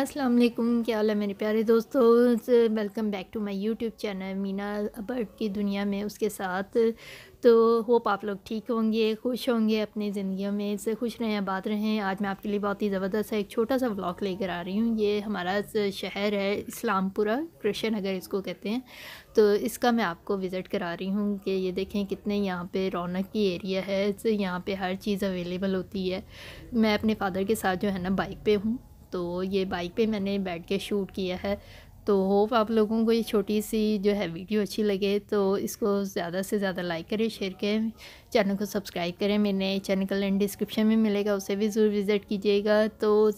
अस्सलाम वालेकुम क्या हाल है मेरे प्यारे दोस्तों welcome back to my YouTube channel Meena bird की दुनिया में उसके साथ तो होप आप लोग ठीक होंगे खुश होंगे अपनी ज़िंदगी में से खुश रहें आबाद रहें आज मैं आपके लिए बहुत ही ज़बरदस्त है एक छोटा सा ब्लॉग लेकर आ रही हूँ ये हमारा शहर है इस्लामपुरा कृष्ण नगर इसको कहते हैं तो इसका मैं आपको विज़िट करा रही हूँ कि ये देखें कितने यहाँ पे रौनक की एरिया है यहाँ पे हर चीज़ अवेलेबल होती है मैं अपने फादर के साथ जो है ना बाइक पर हूँ तो ये बाइक पे मैंने बैठ के शूट किया है तो होप आप लोगों को ये छोटी सी जो है वीडियो अच्छी लगे तो इसको ज़्यादा से ज़्यादा लाइक करें शेयर करें चैनल को सब्सक्राइब करें मेरे चैनल का लिंक डिस्क्रिप्शन में मिलेगा उसे भी ज़रूर विज़िट कीजिएगा तो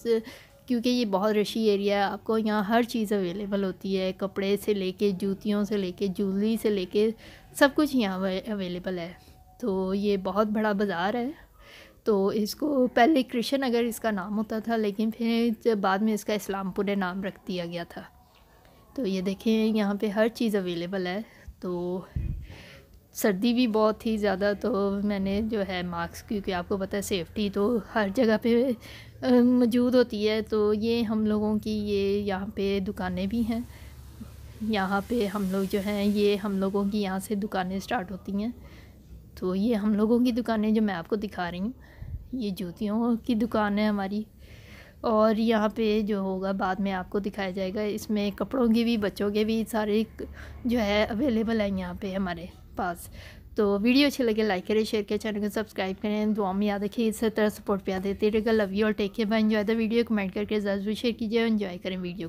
क्योंकि ये बहुत रशी एरिया है आपको यहाँ हर चीज़ अवेलेबल होती है कपड़े से लेके जूतियों से लेके ज्वेलरी से लेके सब कुछ यहाँ अवेलेबल है तो ये बहुत बड़ा बाज़ार है तो इसको पहले कृष्ण नगर इसका नाम होता था लेकिन फिर बाद में इसका इस्लामपुर नाम रख दिया गया था तो ये देखें यहाँ पे हर चीज़ अवेलेबल है तो सर्दी भी बहुत थी ज़्यादा तो मैंने जो है मास्क क्योंकि आपको पता है सेफ्टी तो हर जगह पे मौजूद होती है तो ये हम लोगों की ये यहाँ पे दुकानें भी हैं यहाँ पे हम लोग जो हैं ये हम लोगों की यहाँ से दुकानें स्टार्ट होती हैं तो ये हम लोगों की दुकानें जो मैं आपको दिखा रही हूँ ये जूतियों की दुकान है हमारी और यहाँ पे जो होगा बाद में आपको दिखाया जाएगा इसमें कपड़ों की भी बच्चों के भी सारे जो है अवेलेबल है यहाँ पे हमारे पास तो वीडियो अच्छी लगे लाइक करें शेयर करें चैनल को सब्सक्राइब करें दुआ में याद रखिए इस तरह सपोर्ट पे याद देते रहेगा लव यू और take care bye enjoy the video comment करके ज़रूर शेयर कीजिए और इन्जॉय करें वीडियो को